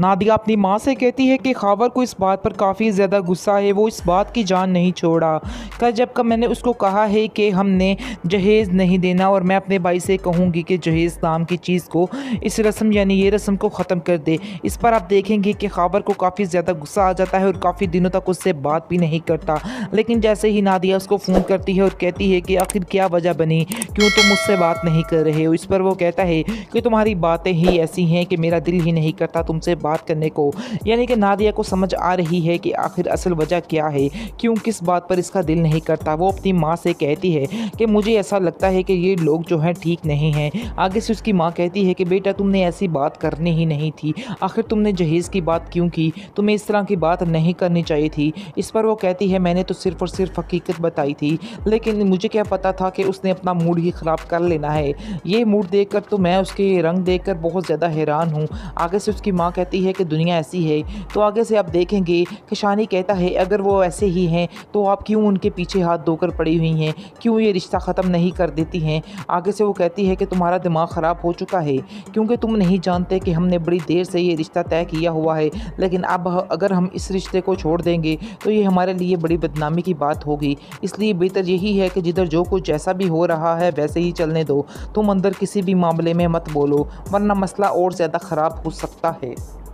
नादिया अपनी माँ से कहती है कि खावर को इस बात पर काफ़ी ज़्यादा गुस्सा है वो इस बात की जान नहीं छोड़ा कल जब का मैंने उसको कहा है कि हमने जहेज़ नहीं देना और मैं अपने भाई से कहूँगी कि जहेज़ नाम की चीज़ को इस रस्म यानी ये रस्म को ख़त्म कर दे इस पर आप देखेंगे कि खावर को काफ़ी ज़्यादा गुस्सा आ जाता है और काफ़ी दिनों तक उससे बात भी नहीं करता लेकिन जैसे ही नादिया उसको फ़ोन करती है और कहती है कि आखिर क्या वजह बनी क्यों तुम मुझसे बात नहीं कर रहे हो इस पर वो कहता है कि तुम्हारी बातें ही ऐसी हैं कि मेरा दिल ही नहीं करता तुमसे बात करने को यानी कि नादिया को समझ आ रही है कि आखिर असल वजह क्या है क्यों किस बात पर इसका दिल नहीं करता वो अपनी माँ से कहती है कि मुझे ऐसा लगता है कि ये लोग जो हैं ठीक नहीं हैं आगे से उसकी माँ कहती है कि बेटा तुमने ऐसी बात करनी ही नहीं थी आखिर तुमने जहेज़ की बात क्यों की तुम्हें इस तरह की बात नहीं करनी चाहिए थी इस पर वो कहती है मैंने तो सिर्फ और सिर्फ हकीकत बताई थी लेकिन मुझे क्या पता था कि उसने अपना मूड ही ख़राब कर लेना है ये मूड देखकर तो मैं उसके रंग देखकर बहुत ज़्यादा हैरान हूँ आगे से उसकी माँ कहती कहती है कि दुनिया ऐसी है तो आगे से आप देखेंगे कि शानी कहता है अगर वो ऐसे ही हैं तो आप क्यों उनके पीछे हाथ धोकर पड़ी हुई हैं क्यों ये रिश्ता ख़त्म नहीं कर देती हैं आगे से वो कहती है कि तुम्हारा दिमाग ख़राब हो चुका है क्योंकि तुम नहीं जानते कि हमने बड़ी देर से ये रिश्ता तय किया हुआ है लेकिन अब अगर हम इस रिश्ते को छोड़ देंगे तो ये हमारे लिए बड़ी बदनामी की बात होगी इसलिए बेहतर यही है कि जिधर जो कुछ जैसा भी हो रहा है वैसे ही चलने दो तुम अंदर किसी भी मामले में मत बोलो वरना मसला और ज़्यादा ख़राब हो सकता है